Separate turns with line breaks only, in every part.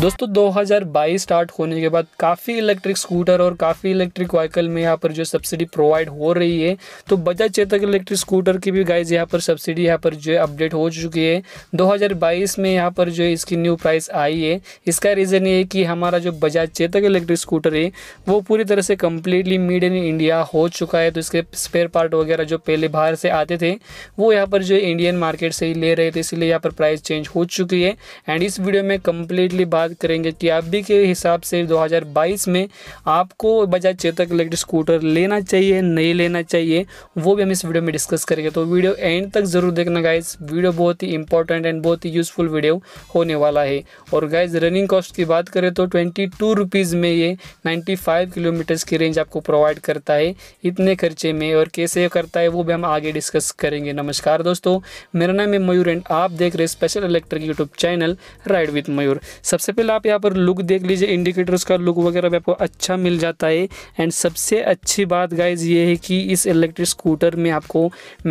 दोस्तों 2022 स्टार्ट होने के बाद काफ़ी इलेक्ट्रिक स्कूटर और काफ़ी इलेक्ट्रिक व्हीकल में यहाँ पर जो सब्सिडी प्रोवाइड हो रही है तो बजाज चेतक इलेक्ट्रिक स्कूटर की भी गाइज यहाँ पर सब्सिडी यहाँ पर जो है अपडेट हो चुकी है 2022 में यहाँ पर जो है इसकी न्यू प्राइस आई है इसका रीज़न ये है कि हमारा जो बजाज चेतक इलेक्ट्रिक स्कूटर है वो पूरी तरह से कम्प्लीटली मेड इन इंडिया हो चुका है तो इसके स्पेयर पार्ट वगैरह जो पहले बाहर से आते थे वो यहाँ पर जो इंडियन मार्केट से ही ले रहे थे इसलिए यहाँ पर प्राइस चेंज हो चुकी है एंड इस वीडियो में कम्प्लीटली बात बात करेंगे टी आर के हिसाब से 2022 में आपको बजाज चेतक इलेक्ट्रिक स्कूटर लेना चाहिए नहीं लेना चाहिए वो भी हम इस वीडियो में डिस्कस करेंगे तो वीडियो एंड तक ज़रूर देखना गाइज वीडियो बहुत ही इंपॉर्टेंट एंड बहुत ही यूज़फुल वीडियो होने वाला है और गाइज रनिंग कॉस्ट की बात करें तो ट्वेंटी टू रुपीज़ में ये नाइन्टी फाइव किलोमीटर्स की रेंज आपको प्रोवाइड करता है इतने खर्चे में और कैसे करता है वो भी हम आगे डिस्कस करेंगे नमस्कार दोस्तों मेरा नाम है मयूर एंड आप देख रहे special electric YouTube channel ride with Mayur सबसे बिल्कुल आप यहाँ पर लुक देख लीजिए इंडिकेटर्स का लुक वगैरह भी आपको अच्छा मिल जाता है एंड सबसे अच्छी बात गाइज ये है कि इस इलेक्ट्रिक स्कूटर में आपको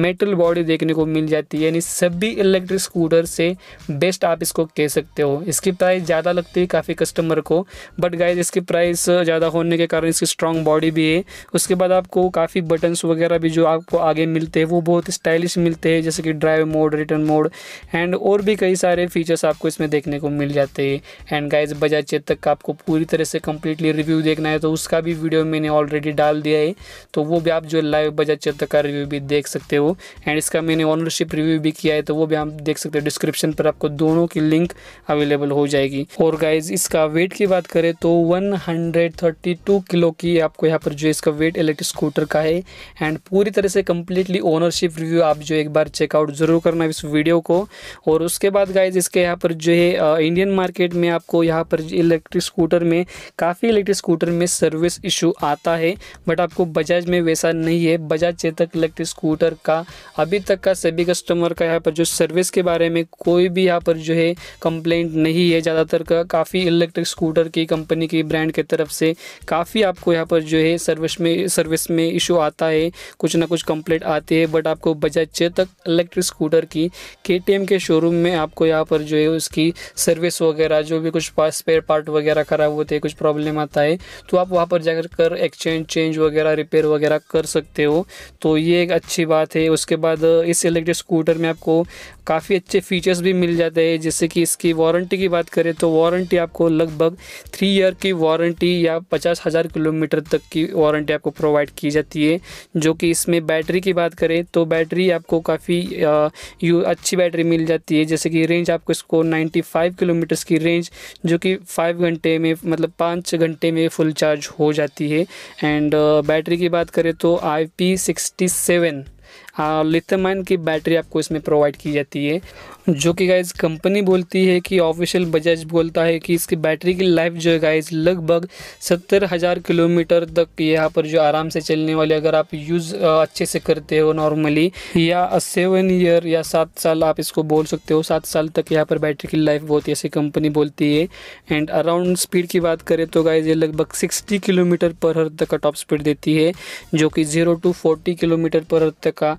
मेटल बॉडी देखने को मिल जाती है यानी सभी इलेक्ट्रिक स्कूटर से बेस्ट आप इसको कह सकते हो इसकी प्राइस ज़्यादा लगती है काफ़ी कस्टमर को बट गाइज इसकी प्राइस ज़्यादा होने के कारण इसकी स्ट्रॉन्ग बॉडी भी है उसके बाद आपको काफ़ी बटन्स वगैरह भी जो आपको आगे मिलते हैं वो बहुत स्टाइलिश मिलते हैं जैसे कि drive mode return mode and और भी कई सारे फीचर्स आपको इसमें देखने को मिल जाते हैं एंड गाइज बजाज चेतक का आपको पूरी तरह से कम्प्लीटली रिव्यू देखना है तो उसका भी वीडियो मैंने ऑलरेडी डाल दिया है तो वो भी आप जो लाइव बजाज चेतक का रिव्यू भी देख सकते हो एंड इसका मैंने ऑनरशिप रिव्यू भी किया है तो वो भी आप देख सकते हो डिस्क्रिप्शन पर आपको दोनों की लिंक अवेलेबल हो जाएगी और गाइज इसका वेट की बात करें तो वन किलो की आपको यहाँ पर जो इसका वेट इलेक्ट्रिक स्कूटर का है एंड पूरी तरह से कम्प्लीटली ओनरशिप रिव्यू आप जो एक बार चेकआउट ज़रूर करना इस वीडियो को और उसके बाद गाइज इसके यहाँ पर जो है इंडियन मार्केट में आप आपको यहाँ पर इलेक्ट्रिक स्कूटर में काफ़ी इलेक्ट्रिक स्कूटर में सर्विस इशू आता है बट आपको बजाज में वैसा नहीं है बजाज चेतक इलेक्ट्रिक स्कूटर का अभी तक का सभी कस्टमर का यहाँ पर जो सर्विस के बारे में कोई भी यहाँ पर जो है कंप्लेंट नहीं है ज़्यादातर का काफ़ी इलेक्ट्रिक स्कूटर की कंपनी की ब्रांड की तरफ से काफ़ी आपको यहाँ पर जो है सर्विस में सर्विस में इशू आता है कुछ ना कुछ कंप्लेंट आती है बट आपको बजाज चेतक इलेक्ट्रिक स्कूटर की के के शोरूम में आपको यहाँ पर जो है उसकी सर्विस वगैरह जो भी कुछ स्पेयर पार्ट वगैरह खराब होते हैं कुछ प्रॉब्लम आता है तो आप वहाँ पर जाकर कर एक्सचेंज चेंज वगैरह रिपेयर वगैरह कर सकते हो तो ये एक अच्छी बात है उसके बाद इस इलेक्ट्रिक स्कूटर में आपको काफ़ी अच्छे फीचर्स भी मिल जाते हैं जैसे कि इसकी वारंटी की बात करें तो वारंटी आपको लगभग थ्री ईयर की वारंटी या पचास हज़ार किलोमीटर तक की वारंटी आपको प्रोवाइड की जाती है जो कि इसमें बैटरी की बात करें तो बैटरी आपको काफ़ी अच्छी बैटरी मिल जाती है जैसे कि रेंज आपको इसको 95 किलोमीटर्स की रेंज जो कि फाइव घंटे में मतलब पाँच घंटे में फुल चार्ज हो जाती है एंड बैटरी uh, की बात करें तो I P sixty seven lithium हाँ, आयन की बैटरी आपको इसमें प्रोवाइड की जाती है जो कि गाइज कंपनी बोलती है कि ऑफिशियल बजाज बोलता है कि इसकी बैटरी की लाइफ जो है गाइज लगभग सत्तर हज़ार किलोमीटर तक यहाँ पर जो आराम से चलने वाली अगर आप यूज़ अच्छे से करते हो नॉर्मली या सेवन ईयर या सात साल आप इसको बोल सकते हो सात साल तक यहाँ पर बैटरी की लाइफ बहुत ही ऐसी कंपनी बोलती है एंड अराउंड स्पीड की बात करें तो गाइज ये लगभग सिक्सटी किलोमीटर पर हर तक का टॉप स्पीड देती है जो कि ज़ीरो टू फोर्टी किलोमीटर पर हर तक का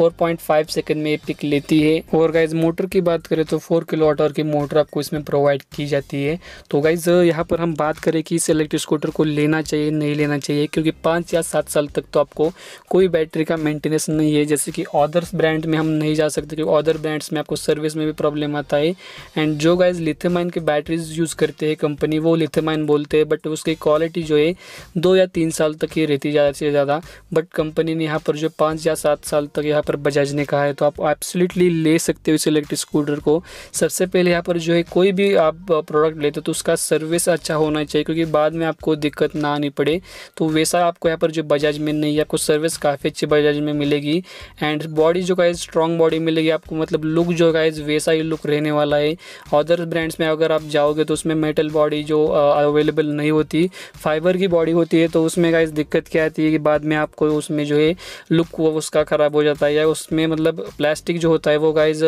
4.5 सेकंड में पिक लेती है और गाइज मोटर की बात करें तो 4 किलो ऑटर की मोटर आपको इसमें प्रोवाइड की जाती है तो गाइज यहाँ पर हम बात करें कि इस इलेक्ट्रिक स्कूटर को लेना चाहिए नहीं लेना चाहिए क्योंकि पाँच या सात साल तक तो आपको कोई बैटरी का मेंटेनेंस नहीं है जैसे कि अदर्स ब्रांड में हम नहीं जा सकते क्योंकि अदर ब्रांड्स में आपको सर्विस में भी प्रॉब्लम आता है एंड जो गाइज लिथेमाइन की बैटरीज यूज़ करते हैं कंपनी वो लिथेमाइन बोलते हैं बट उसकी क्वालिटी जो है दो या तीन साल तक ही रहती ज़्यादा से ज़्यादा बट कंपनी ने यहाँ पर जो पाँच या सात साल तक यहाँ पर बजाज ने कहा है तो आप एब्सोल्युटली ले सकते हो इस इलेक्ट्रिक स्कूटर को सबसे पहले यहाँ पर जो है कोई भी आप प्रोडक्ट लेते हो तो उसका सर्विस अच्छा होना चाहिए क्योंकि बाद में आपको दिक्कत ना आनी पड़े तो वैसा आपको यहाँ पर जो बजाज में नहीं है आपको सर्विस काफ़ी अच्छी बजाज में मिलेगी एंड बॉडी जो गाइज स्ट्रॉन्ग बॉडी मिलेगी आपको मतलब लुक जो गाइज वैसा ही लुक रहने वाला है अदर ब्रांड्स में अगर आप जाओगे तो उसमें मेटल बॉडी जो अवेलेबल नहीं होती फाइबर की बॉडी होती है तो उसमें गाइज दिक्कत क्या आती है कि बाद में आपको उसमें जो है लुक वो उसका ख़राब हो जाता है या उसमें मतलब प्लास्टिक जो होता है वो गाइज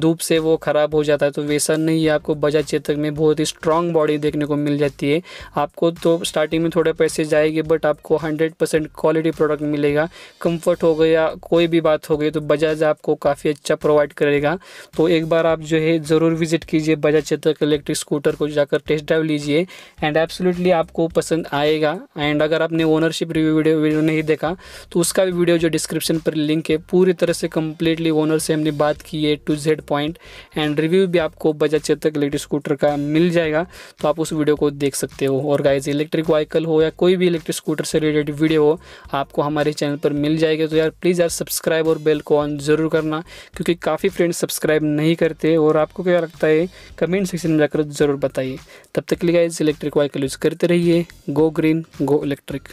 धूप से वो ख़राब हो जाता है तो वैसा नहीं आपको बजाज चेतक में बहुत ही स्ट्रॉन्ग बॉडी देखने को मिल जाती है आपको तो स्टार्टिंग में थोड़े पैसे जाएंगे बट आपको हंड्रेड परसेंट क्वालिटी प्रोडक्ट मिलेगा कम्फर्ट हो गया कोई भी बात हो गई तो बजाज आपको काफ़ी अच्छा प्रोवाइड करेगा तो एक बार आप जो है ज़रूर विजिट कीजिए बजाज चेतक इलेक्ट्रिक स्कूटर को जाकर टेस्ट ड्राइव लीजिए एंड एब्सोल्युटली आपको पसंद आएगा एंड अगर आपने ओनरशिप रिव्यू वीडियो वीडियो नहीं देखा तो उसका भी वीडियो जो डिस्क्रिप्शन पर लिंक है पूरी पूरी तरह से कम्प्लीटली ओनर से हमने बात की है to Z point and review भी आपको बजाज चेतक इलेक्ट्रिक स्कूटर का मिल जाएगा तो आप उस वीडियो को देख सकते हो और गाइज इलेक्ट्रिक व्हीकल हो या कोई भी इलेक्ट्रिक स्कूटर से रिलेटेड वीडियो हो आपको हमारे चैनल पर मिल जाएगा तो यार प्लीज़ यार सब्सक्राइब और बेल को ऑन ज़रूर करना क्योंकि काफ़ी फ्रेंड्स सब्सक्राइब नहीं करते और आपको क्या लगता है कमेंट सेक्शन में जाकर ज़रूर बताइए तब तक लिए गाइज इलेक्ट्रिक व्हीकल यूज़ करते रहिए गो ग्रीन गो इलेक्ट्रिक